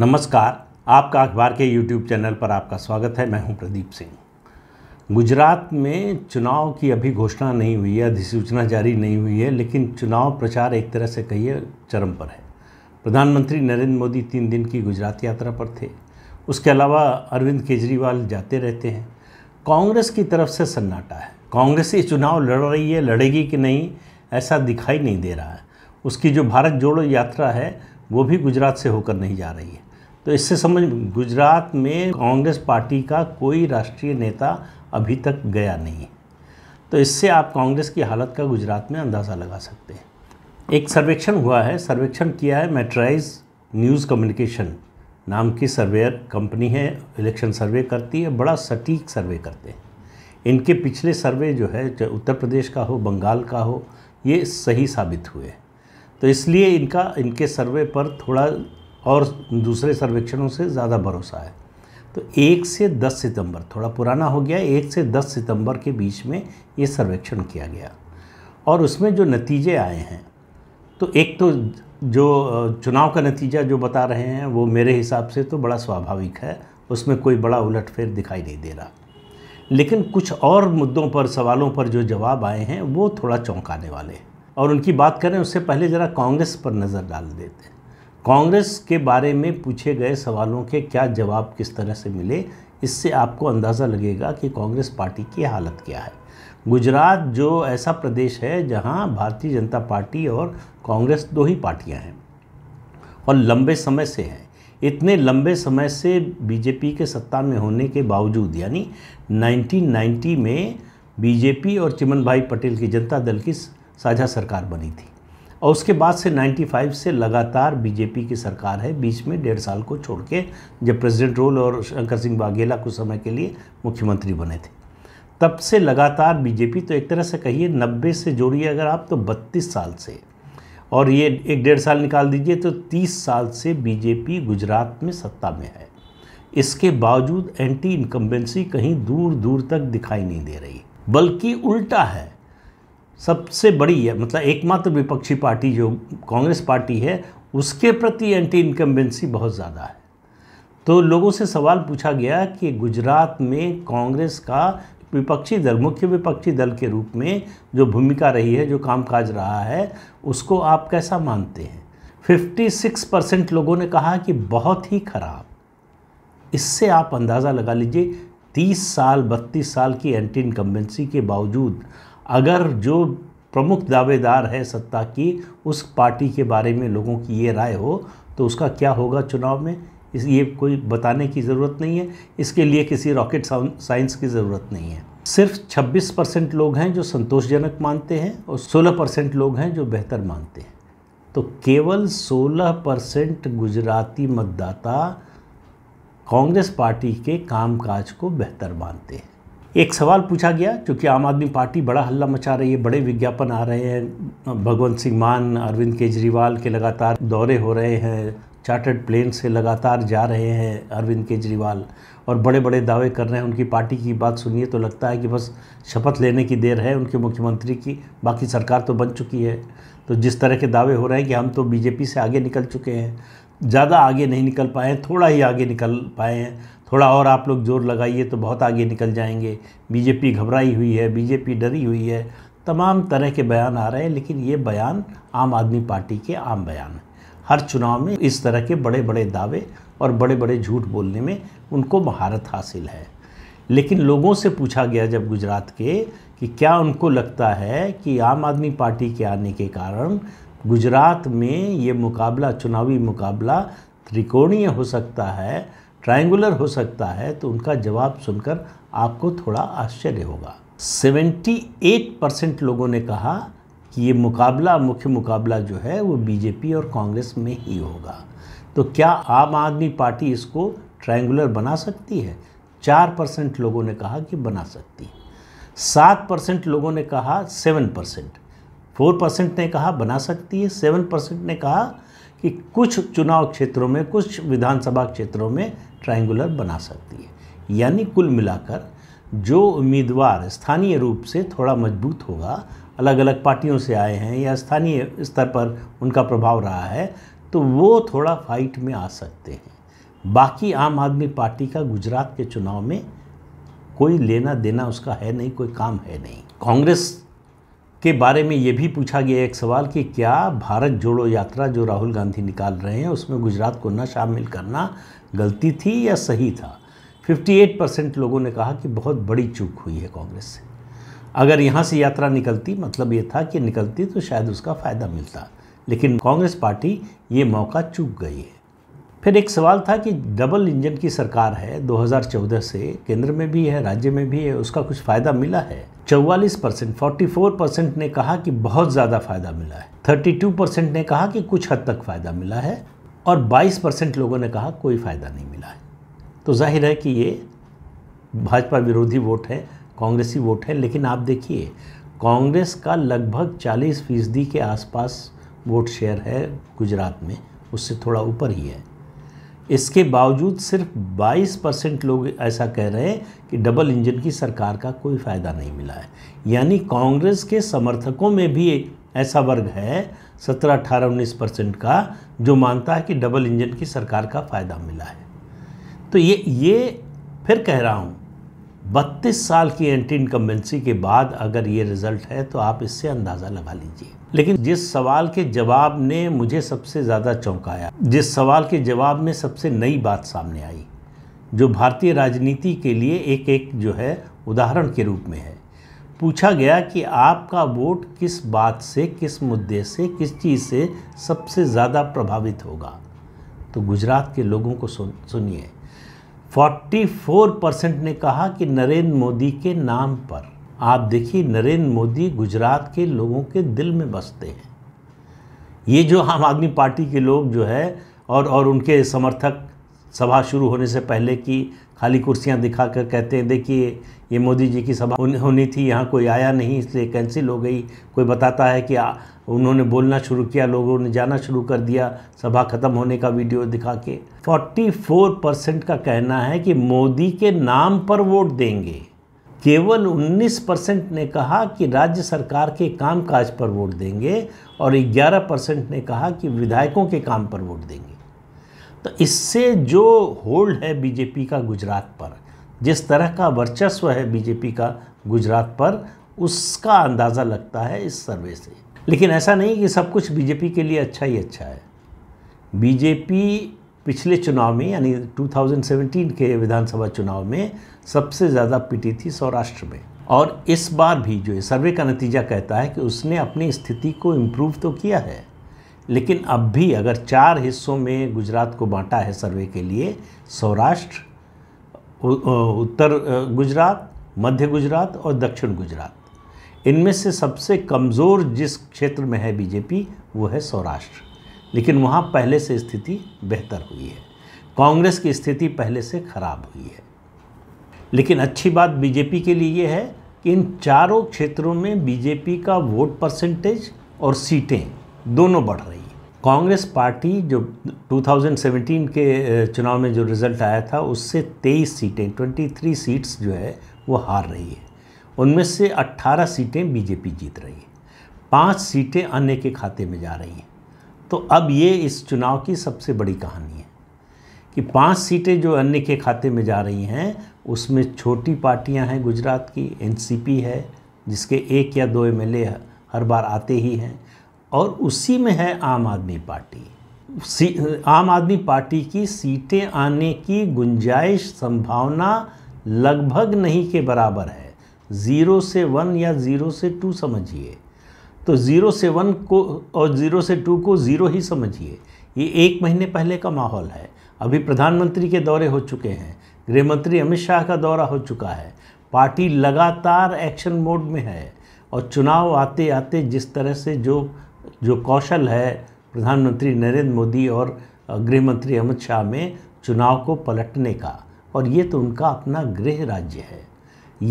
नमस्कार आपका अखबार के यूट्यूब चैनल पर आपका स्वागत है मैं हूं प्रदीप सिंह गुजरात में चुनाव की अभी घोषणा नहीं हुई है अधिसूचना जारी नहीं हुई है लेकिन चुनाव प्रचार एक तरह से कहिए चरम पर है प्रधानमंत्री नरेंद्र मोदी तीन दिन की गुजरात यात्रा पर थे उसके अलावा अरविंद केजरीवाल जाते रहते हैं कांग्रेस की तरफ से सन्नाटा है कांग्रेस ये चुनाव लड़ रही है लड़ेगी कि नहीं ऐसा दिखाई नहीं दे रहा है उसकी जो भारत जोड़ो यात्रा है वो भी गुजरात से होकर नहीं जा रही है तो इससे समझ गुजरात में कांग्रेस पार्टी का कोई राष्ट्रीय नेता अभी तक गया नहीं तो इससे आप कांग्रेस की हालत का गुजरात में अंदाज़ा लगा सकते हैं एक सर्वेक्षण हुआ है सर्वेक्षण किया है मेट्राइज न्यूज़ कम्युनिकेशन नाम की सर्वेयर कंपनी है इलेक्शन सर्वे करती है बड़ा सटीक सर्वे करते हैं इनके पिछले सर्वे जो है चाहे उत्तर प्रदेश का हो बंगाल का हो ये सही साबित हुए तो इसलिए इनका इनके सर्वे पर थोड़ा और दूसरे सर्वेक्षणों से ज़्यादा भरोसा है तो एक से दस सितंबर थोड़ा पुराना हो गया एक से दस सितंबर के बीच में ये सर्वेक्षण किया गया और उसमें जो नतीजे आए हैं तो एक तो जो चुनाव का नतीजा जो बता रहे हैं वो मेरे हिसाब से तो बड़ा स्वाभाविक है उसमें कोई बड़ा उलटफेर दिखाई नहीं दे रहा लेकिन कुछ और मुद्दों पर सवालों पर जो जवाब आए हैं वो थोड़ा चौंकाने वाले हैं और उनकी बात करें उससे पहले ज़रा कांग्रेस पर नज़र डाल देते हैं कांग्रेस के बारे में पूछे गए सवालों के क्या जवाब किस तरह से मिले इससे आपको अंदाज़ा लगेगा कि कांग्रेस पार्टी की हालत क्या है गुजरात जो ऐसा प्रदेश है जहां भारतीय जनता पार्टी और कांग्रेस दो ही पार्टियां हैं और लंबे समय से हैं इतने लंबे समय से बीजेपी के सत्ता में होने के बावजूद यानी 1990 में बीजेपी और चिमन भाई पटेल की जनता दल की साझा सरकार बनी थी और उसके बाद से 95 से लगातार बीजेपी की सरकार है बीच में डेढ़ साल को छोड़ के जब प्रेसिडेंट रोल और शंकर सिंह बाघेला कुछ समय के लिए मुख्यमंत्री बने थे तब से लगातार बीजेपी तो एक तरह से कहिए नब्बे से जोड़िए अगर आप तो बत्तीस साल से और ये एक डेढ़ साल निकाल दीजिए तो तीस साल से बीजेपी गुजरात में सत्ता में है इसके बावजूद एंटी इनकम्बेंसी कहीं दूर दूर तक दिखाई नहीं दे रही बल्कि उल्टा है सबसे बड़ी है मतलब एकमात्र विपक्षी पार्टी जो कांग्रेस पार्टी है उसके प्रति एंटी इनकम्बेंसी बहुत ज़्यादा है तो लोगों से सवाल पूछा गया कि गुजरात में कांग्रेस का विपक्षी दल मुख्य विपक्षी दल के रूप में जो भूमिका रही है जो कामकाज रहा है उसको आप कैसा मानते हैं 56 परसेंट लोगों ने कहा कि बहुत ही खराब इससे आप अंदाज़ा लगा लीजिए 30 साल 32 साल की एंटी इनकम्बेंसी के बावजूद अगर जो प्रमुख दावेदार है सत्ता की उस पार्टी के बारे में लोगों की ये राय हो तो उसका क्या होगा चुनाव में इस ये कोई बताने की ज़रूरत नहीं है इसके लिए किसी रॉकेट साइंस की ज़रूरत नहीं है सिर्फ 26 परसेंट लोग हैं जो संतोषजनक मानते हैं और 16 परसेंट लोग हैं जो बेहतर मानते हैं तो केवल 16 परसेंट गुजराती मतदाता कांग्रेस पार्टी के कामकाज को बेहतर मानते हैं एक सवाल पूछा गया क्योंकि आम आदमी पार्टी बड़ा हल्ला मचा रही है बड़े विज्ञापन आ रहे हैं भगवंत सिंह मान अरविंद केजरीवाल के लगातार दौरे हो रहे हैं चार्टर्ड प्लेन से लगातार जा रहे हैं अरविंद केजरीवाल और बड़े बड़े दावे कर रहे हैं उनकी पार्टी की बात सुनिए तो लगता है कि बस शपथ लेने की देर है उनके मुख्यमंत्री की बाकी सरकार तो बन चुकी है तो जिस तरह के दावे हो रहे हैं कि हम तो बीजेपी से आगे निकल चुके हैं ज़्यादा आगे नहीं निकल पाए हैं थोड़ा ही आगे निकल पाए हैं थोड़ा और आप लोग जोर लगाइए तो बहुत आगे निकल जाएंगे बीजेपी घबराई हुई है बीजेपी डरी हुई है तमाम तरह के बयान आ रहे हैं लेकिन ये बयान आम आदमी पार्टी के आम बयान हैं हर चुनाव में इस तरह के बड़े बड़े दावे और बड़े बड़े झूठ बोलने में उनको महारत हासिल है लेकिन लोगों से पूछा गया जब गुजरात के कि क्या उनको लगता है कि आम आदमी पार्टी के आने के कारण गुजरात में ये मुकाबला चुनावी मुकाबला त्रिकोणीय हो सकता है ट्रायंगुलर हो सकता है तो उनका जवाब सुनकर आपको थोड़ा आश्चर्य होगा 78 परसेंट लोगों ने कहा कि ये मुकाबला मुख्य मुकाबला जो है वो बीजेपी और कांग्रेस में ही होगा तो क्या आम आदमी पार्टी इसको ट्रायंगुलर बना सकती है चार परसेंट लोगों ने कहा कि बना सकती है सात परसेंट लोगों ने कहा सेवन परसेंट फोर परसेंट ने कहा बना सकती है सेवन परसेंट ने कहा कि कुछ चुनाव क्षेत्रों में कुछ विधानसभा क्षेत्रों में ट्रायंगुलर बना सकती है यानी कुल मिलाकर जो उम्मीदवार स्थानीय रूप से थोड़ा मजबूत होगा अलग अलग पार्टियों से आए हैं या स्थानीय स्तर पर उनका प्रभाव रहा है तो वो थोड़ा फाइट में आ सकते हैं बाकी आम आदमी पार्टी का गुजरात के चुनाव में कोई लेना देना उसका है नहीं कोई काम है नहीं कांग्रेस के बारे में ये भी पूछा गया एक सवाल कि क्या भारत जोड़ो यात्रा जो राहुल गांधी निकाल रहे हैं उसमें गुजरात को न शामिल करना गलती थी या सही था 58 परसेंट लोगों ने कहा कि बहुत बड़ी चूक हुई है कांग्रेस से अगर यहाँ से यात्रा निकलती मतलब ये था कि निकलती तो शायद उसका फ़ायदा मिलता लेकिन कांग्रेस पार्टी ये मौका चूक गई है फिर एक सवाल था कि डबल इंजन की सरकार है 2014 से केंद्र में भी है राज्य में भी है उसका कुछ फ़ायदा मिला है 44 परसेंट फोर्टी परसेंट ने कहा कि बहुत ज़्यादा फ़ायदा मिला है 32 परसेंट ने कहा कि कुछ हद तक फ़ायदा मिला है और 22 परसेंट लोगों ने कहा कोई फ़ायदा नहीं मिला है तो जाहिर है कि ये भाजपा विरोधी वोट है कांग्रेसी वोट है लेकिन आप देखिए कांग्रेस का लगभग चालीस फीसदी के आसपास वोट शेयर है गुजरात में उससे थोड़ा ऊपर ही है इसके बावजूद सिर्फ 22 परसेंट लोग ऐसा कह रहे हैं कि डबल इंजन की सरकार का कोई फ़ायदा नहीं मिला है यानी कांग्रेस के समर्थकों में भी ऐसा वर्ग है सत्रह अठारह उन्नीस परसेंट का जो मानता है कि डबल इंजन की सरकार का फ़ायदा मिला है तो ये ये फिर कह रहा हूँ बत्तीस साल की एंटी इनकम्बेंसी के बाद अगर ये रिज़ल्ट है तो आप इससे अंदाज़ा लगा लीजिए लेकिन जिस सवाल के जवाब ने मुझे सबसे ज़्यादा चौंकाया जिस सवाल के जवाब में सबसे नई बात सामने आई जो भारतीय राजनीति के लिए एक एक जो है उदाहरण के रूप में है पूछा गया कि आपका वोट किस बात से किस मुद्दे से किस चीज़ से सबसे ज़्यादा प्रभावित होगा तो गुजरात के लोगों को सुन सुनिए 44 परसेंट ने कहा कि नरेंद्र मोदी के नाम पर आप देखिए नरेंद्र मोदी गुजरात के लोगों के दिल में बसते हैं ये जो आम आदमी पार्टी के लोग जो है और और उनके समर्थक सभा शुरू होने से पहले की खाली कुर्सियां दिखा कर कहते हैं देखिए ये मोदी जी की सभा होनी थी यहाँ कोई आया नहीं इसलिए कैंसिल हो गई कोई बताता है कि आ, उन्होंने बोलना शुरू किया लोगों ने जाना शुरू कर दिया सभा ख़त्म होने का वीडियो दिखा के 44 परसेंट का कहना है कि मोदी के नाम पर वोट देंगे केवल 19 परसेंट ने कहा कि राज्य सरकार के कामकाज पर वोट देंगे और 11 परसेंट ने कहा कि विधायकों के काम पर वोट देंगे तो इससे जो होल्ड है बीजेपी का गुजरात पर जिस तरह का वर्चस्व है बीजेपी का गुजरात पर उसका अंदाज़ा लगता है इस सर्वे से लेकिन ऐसा नहीं कि सब कुछ बीजेपी के लिए अच्छा ही अच्छा है बीजेपी पिछले चुनाव में यानी 2017 के विधानसभा चुनाव में सबसे ज़्यादा पीटी थी सौराष्ट्र में और इस बार भी जो है सर्वे का नतीजा कहता है कि उसने अपनी स्थिति को इम्प्रूव तो किया है लेकिन अब भी अगर चार हिस्सों में गुजरात को बांटा है सर्वे के लिए सौराष्ट्र उत्तर गुजरात मध्य गुजरात और दक्षिण गुजरात इनमें से सबसे कमज़ोर जिस क्षेत्र में है बीजेपी वो है सौराष्ट्र लेकिन वहाँ पहले से स्थिति बेहतर हुई है कांग्रेस की स्थिति पहले से खराब हुई है लेकिन अच्छी बात बीजेपी के लिए ये है कि इन चारों क्षेत्रों में बीजेपी का वोट परसेंटेज और सीटें दोनों बढ़ रही हैं कांग्रेस पार्टी जो 2017 के चुनाव में जो रिज़ल्ट आया था उससे 23 सीटें 23 सीट्स जो है वो हार रही है उनमें से 18 सीटें बीजेपी जीत रही है पाँच सीटें अन्य के खाते में जा रही हैं तो अब ये इस चुनाव की सबसे बड़ी कहानी है कि पांच सीटें जो अन्य के खाते में जा रही हैं उसमें छोटी पार्टियां हैं गुजरात की एनसीपी है जिसके एक या दो एम हर बार आते ही हैं और उसी में है आम आदमी पार्टी आम आदमी पार्टी की सीटें आने की गुंजाइश संभावना लगभग नहीं के बराबर है ज़ीरो से वन या ज़ीरो से टू समझिए तो ज़ीरो से वन को और ज़ीरो से टू को ज़ीरो ही समझिए ये एक महीने पहले का माहौल है अभी प्रधानमंत्री के दौरे हो चुके हैं गृहमंत्री अमित शाह का दौरा हो चुका है पार्टी लगातार एक्शन मोड में है और चुनाव आते आते जिस तरह से जो जो कौशल है प्रधानमंत्री नरेंद्र मोदी और गृहमंत्री अमित शाह में चुनाव को पलटने का और ये तो उनका अपना गृह राज्य है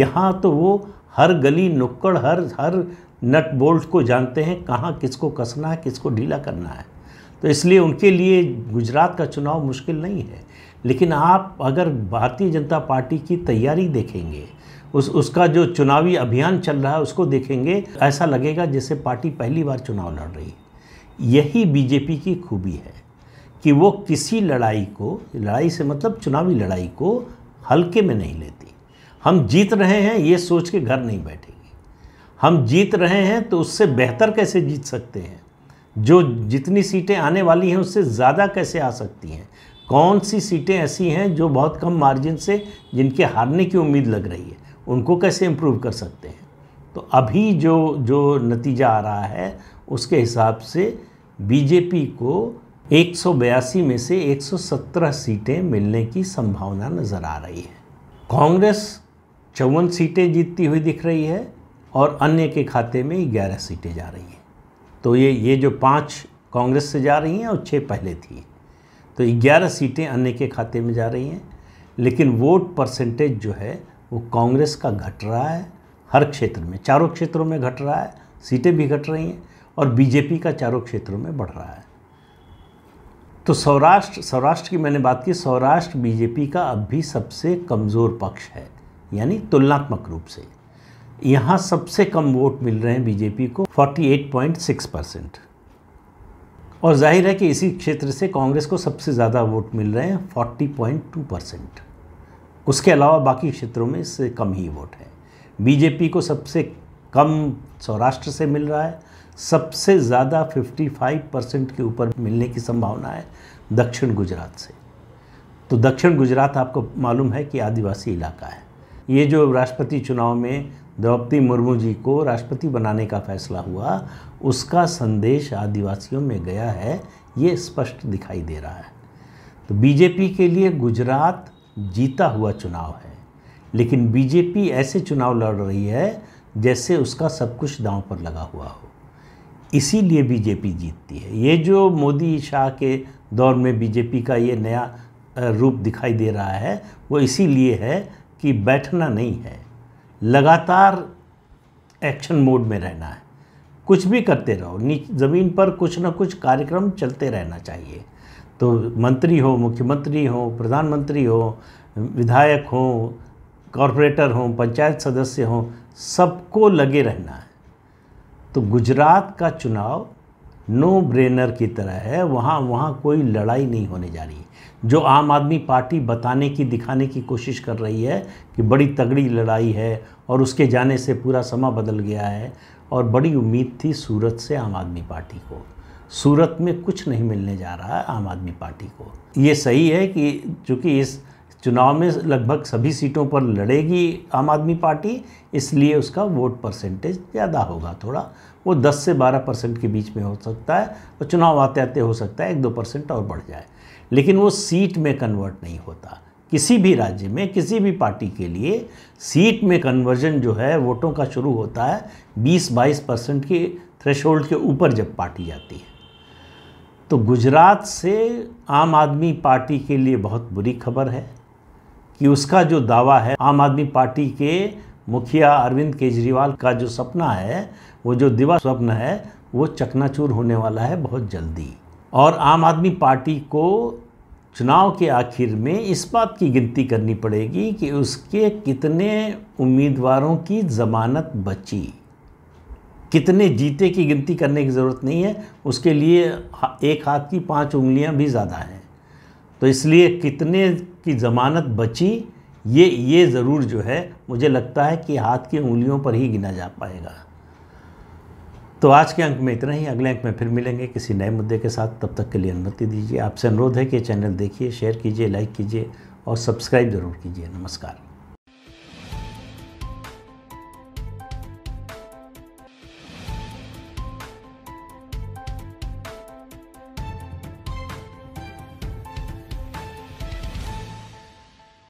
यहाँ तो वो हर गली नुक्कड़ हर हर नट बोल्ट को जानते हैं कहाँ किसको कसना है किसको ढीला करना है तो इसलिए उनके लिए गुजरात का चुनाव मुश्किल नहीं है लेकिन आप अगर भारतीय जनता पार्टी की तैयारी देखेंगे उस उसका जो चुनावी अभियान चल रहा है उसको देखेंगे ऐसा लगेगा जैसे पार्टी पहली बार चुनाव लड़ रही है यही बीजेपी की खूबी है कि वो किसी लड़ाई को लड़ाई से मतलब चुनावी लड़ाई को हल्के में नहीं लेती हम जीत रहे हैं ये सोच के घर नहीं बैठे हम जीत रहे हैं तो उससे बेहतर कैसे जीत सकते हैं जो जितनी सीटें आने वाली हैं उससे ज़्यादा कैसे आ सकती हैं कौन सी सीटें ऐसी हैं जो बहुत कम मार्जिन से जिनके हारने की उम्मीद लग रही है उनको कैसे इम्प्रूव कर सकते हैं तो अभी जो जो नतीजा आ रहा है उसके हिसाब से बीजेपी को एक में से 117 सीटें मिलने की संभावना नज़र आ रही है कांग्रेस चौवन सीटें जीतती हुई दिख रही है और अन्य के खाते में ग्यारह सीटें जा रही हैं तो ये ये जो पाँच कांग्रेस से जा रही हैं और छः पहले थी तो ग्यारह सीटें अन्य के खाते में जा रही हैं लेकिन वोट परसेंटेज जो है वो कांग्रेस का घट रहा है हर क्षेत्र में चारों क्षेत्रों में घट रहा है सीटें भी घट रही हैं और बीजेपी का चारों क्षेत्रों में बढ़ रहा है तो सौराष्ट्र सौराष्ट्र की मैंने बात की सौराष्ट्र बीजेपी का अब भी सबसे कमज़ोर पक्ष है यानी तुलनात्मक रूप से यहाँ सबसे कम वोट मिल रहे हैं बीजेपी को 48.6 परसेंट और जाहिर है कि इसी क्षेत्र से कांग्रेस को सबसे ज़्यादा वोट मिल रहे हैं 40.2 परसेंट उसके अलावा बाकी क्षेत्रों में इससे कम ही वोट है बीजेपी को सबसे कम सौराष्ट्र से मिल रहा है सबसे ज़्यादा 55 परसेंट के ऊपर मिलने की संभावना है दक्षिण गुजरात से तो दक्षिण गुजरात आपको मालूम है कि आदिवासी इलाका है ये जो राष्ट्रपति चुनाव में द्रौपदी मुर्मू जी को राष्ट्रपति बनाने का फैसला हुआ उसका संदेश आदिवासियों में गया है ये स्पष्ट दिखाई दे रहा है तो बीजेपी के लिए गुजरात जीता हुआ चुनाव है लेकिन बीजेपी ऐसे चुनाव लड़ रही है जैसे उसका सब कुछ दांव पर लगा हुआ हो इसीलिए बीजेपी जीतती है ये जो मोदी शाह के दौर में बीजेपी का ये नया रूप दिखाई दे रहा है वो इसीलिए है कि बैठना नहीं है लगातार एक्शन मोड में रहना है कुछ भी करते रहो ज़मीन पर कुछ ना कुछ कार्यक्रम चलते रहना चाहिए तो मंत्री हो मुख्यमंत्री हो प्रधानमंत्री हो विधायक हो कॉरपोरेटर हो पंचायत सदस्य हो सबको लगे रहना है तो गुजरात का चुनाव नो ब्रेनर की तरह है वहाँ वहाँ कोई लड़ाई नहीं होने जा रही जो आम आदमी पार्टी बताने की दिखाने की कोशिश कर रही है कि बड़ी तगड़ी लड़ाई है और उसके जाने से पूरा समा बदल गया है और बड़ी उम्मीद थी सूरत से आम आदमी पार्टी को सूरत में कुछ नहीं मिलने जा रहा है आम आदमी पार्टी को ये सही है कि चूँकि इस चुनाव में लगभग सभी सीटों पर लड़ेगी आम आदमी पार्टी इसलिए उसका वोट परसेंटेज ज़्यादा होगा थोड़ा वो 10 से 12 परसेंट के बीच में हो सकता है और चुनाव आते आते हो सकता है एक दो परसेंट और बढ़ जाए लेकिन वो सीट में कन्वर्ट नहीं होता किसी भी राज्य में किसी भी पार्टी के लिए सीट में कन्वर्जन जो है वोटों का शुरू होता है 20-22 परसेंट के थ्रेश के ऊपर जब पार्टी जाती है तो गुजरात से आम आदमी पार्टी के लिए बहुत बुरी खबर है कि उसका जो दावा है आम आदमी पार्टी के मुखिया अरविंद केजरीवाल का जो सपना है वो जो दिवा स्वप्न है वो चकनाचूर होने वाला है बहुत जल्दी और आम आदमी पार्टी को चुनाव के आखिर में इस बात की गिनती करनी पड़ेगी कि उसके कितने उम्मीदवारों की ज़मानत बची कितने जीते की गिनती करने की ज़रूरत नहीं है उसके लिए एक हाथ की पांच उंगलियां भी ज़्यादा हैं तो इसलिए कितने की ज़मानत बची ये ये ज़रूर जो है मुझे लगता है कि हाथ की उंगलियों पर ही गिना जा पाएगा तो आज के अंक में इतना ही अगले अंक में फिर मिलेंगे किसी नए मुद्दे के साथ तब तक के लिए अनुमति दीजिए आपसे अनुरोध है कि चैनल देखिए शेयर कीजिए लाइक कीजिए और सब्सक्राइब ज़रूर कीजिए नमस्कार